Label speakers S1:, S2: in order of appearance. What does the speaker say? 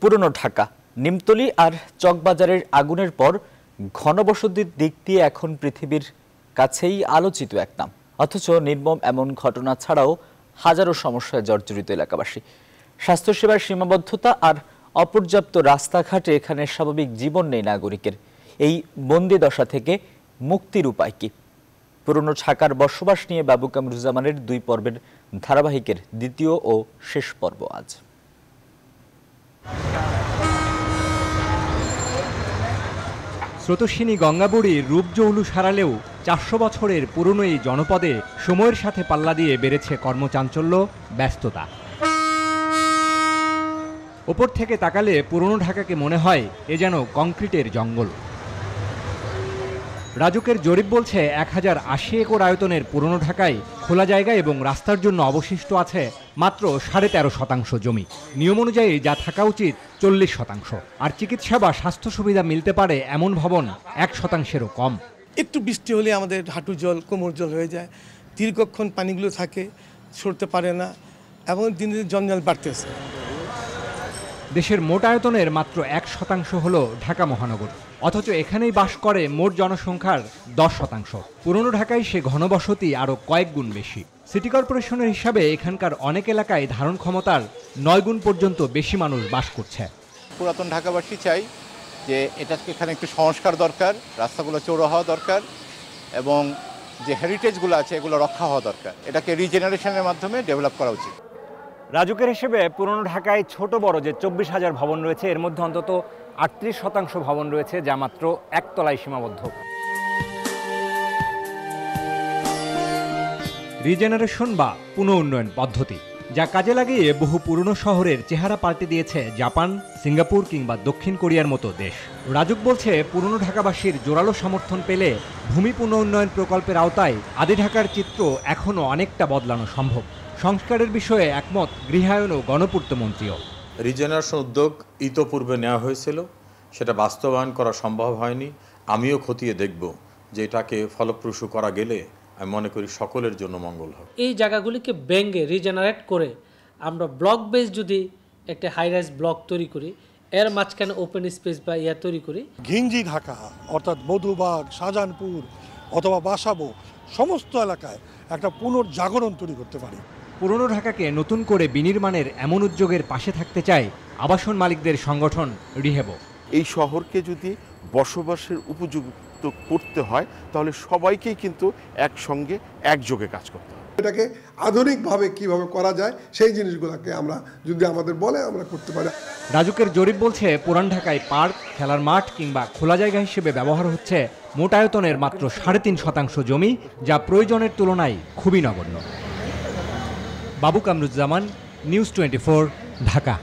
S1: পুরনো ঢাকা নিমতলি আর চকবাজারের আগুনের পর ঘনবসতির দিক দিয়ে এখন পৃথিবীর কাছেই আলোচিত এক নাম অথচ নির্মম এমন ঘটনা ছাড়াও হাজারো সমস্যায় জর্জরিত এলাকাবাসী স্বাস্থ্যসেবার সীমাবদ্ধতা আর অপর্যাপ্ত রাস্তাঘাটে এখানে স্বাভাবিক জীবন নেই নাগরিকের এই বন্দি দশা থেকে মুক্তির উপায় কি পুরনো ঢাকার বসবাস নিয়ে বাবু কামরুজ্জামানের দুই পর্বের ধারাবাহিকের দ্বিতীয় ও শেষ পর্ব আজ স্রোতস্বিনী গঙ্গাবুড়ির
S2: রূপজৌলুস সারালেও চারশো বছরের পুরনো এই জনপদে সময়ের সাথে পাল্লা দিয়ে বেড়েছে কর্মচাঞ্চল্য ব্যস্ততা ওপর থেকে তাকালে পুরনো ঢাকাকে মনে হয় এ যেন কংক্রিটের জঙ্গল রাজুকের জরিপ বলছে এক হাজার আশি একর আয়তনের পুরনো ঢাকায় খোলা জায়গা এবং রাস্তার জন্য অবশিষ্ট আছে মাত্র সাড়ে তেরো শতাংশ জমি নিয়ম অনুযায়ী যা থাকা উচিত চল্লিশ শতাংশ আর চিকিৎসা বা স্বাস্থ্য সুবিধা মিলতে পারে এমন ভবন এক শতাংশেরও কম একটু বৃষ্টি হলে আমাদের হাঁটু জল কোমর জল হয়ে যায় দীর্ঘক্ষণ পানিগুলো থাকে সরতে পারে না এবং দিন দিন জঞ্জাল বাড়তেছে দেশের মোট আয়তনের মাত্র এক শতাংশ হল ঢাকা মহানগর অথচ এখানেই বাস করে মোট জনসংখ্যার দশ শতাংশ পুরনো ঢাকায় সে ঘনবসতি আরও কয়েক গুণ বেশি সিটি কর্পোরেশনের হিসাবে এখানকার অনেক এলাকায় ধারণ ক্ষমতার নয় গুণ পর্যন্ত বেশি মানুষ বাস করছে পুরাতন ঢাকাবাসী চাই যে এটা এখানে একটু সংস্কার দরকার রাস্তাগুলো চৌড়ো হওয়া দরকার এবং যে হেরিটেজগুলো আছে এগুলো রক্ষা হওয়া দরকার এটাকে রিজেনারেশনের মাধ্যমে ডেভেলপ করা উচিত রাজুকের হিসেবে পুরনো ঢাকায় ছোট বড় যে চব্বিশ হাজার ভবন রয়েছে এর মধ্যে অন্তত আটত্রিশ শতাংশ ভবন রয়েছে যা মাত্র একতলায় সীমাবদ্ধ রিজেনারেশন বা পুনঃ উন্নয়ন পদ্ধতি যা কাজে লাগিয়ে বহু পুরনো শহরের চেহারা পাল্টে দিয়েছে জাপান সিঙ্গাপুর কিংবা দক্ষিণ কোরিয়ার মতো দেশ রাজুক বলছে পুরনো ঢাকাবাসীর জোরালো সমর্থন পেলে ভূমি পুনঃ উন্নয়ন প্রকল্পের আওতায় আদি ঢাকার চিত্র এখনও অনেকটা বদলানো সম্ভব সংস্কারের বিষয়ে একমত গৃহায়ন ও গণপূর্ত মন্ত্রীও রিজেনারেশন উদ্যোগ ইতোপূর্বে নেওয়া হয়েছিল সেটা বাস্তবায়ন করা সম্ভব হয়নি আমিও খতিয়ে দেখব যে এটাকে ফলপ্রসূ করা গেলে আমি মনে করি সকলের জন্য মঙ্গল হবে
S1: এই জায়গাগুলিকে ব্যাঙ্গে রিজেনারেট করে আমরা ব্লক বেস যদি একটা হাইরাইজ ব্লক তৈরি করি এর মাঝখানে ওপেন স্পেস বা ইয়া তৈরি করি ঘিঞ্জি ঢাকা অর্থাৎ মধুবাগ শাহজাহানপুর অথবা বাসাবো সমস্ত এলাকায় একটা পুনর্জাগরণ তৈরি করতে পারি
S2: পুরনো ঢাকাকে নতুন করে বিনির্মাণের এমন উদ্যোগের পাশে থাকতে চায় আবাসন
S1: মালিকদের সংগঠন রিহেবো এই শহরকে যদি বসবাসের উপযুক্ত করতে হয় তাহলে সবাইকেই কিন্তু একসঙ্গে একযোগে কাজ করতে হবে এটাকে আধুনিকভাবে কিভাবে করা যায় সেই জিনিসগুলোকে আমরা যদি আমাদের বলে আমরা করতে পারি
S2: রাজুকের জরিপ বলছে পুরান ঢাকায় পার্ক খেলার মাঠ কিংবা খোলা জায়গা হিসেবে ব্যবহার হচ্ছে মোটায়তনের মাত্র সাড়ে তিন শতাংশ জমি যা প্রয়োজনের তুলনায় খুবই নগণ্য বাবু কামরুজ্জামান নিউজ টোয়েন্টি ঢাকা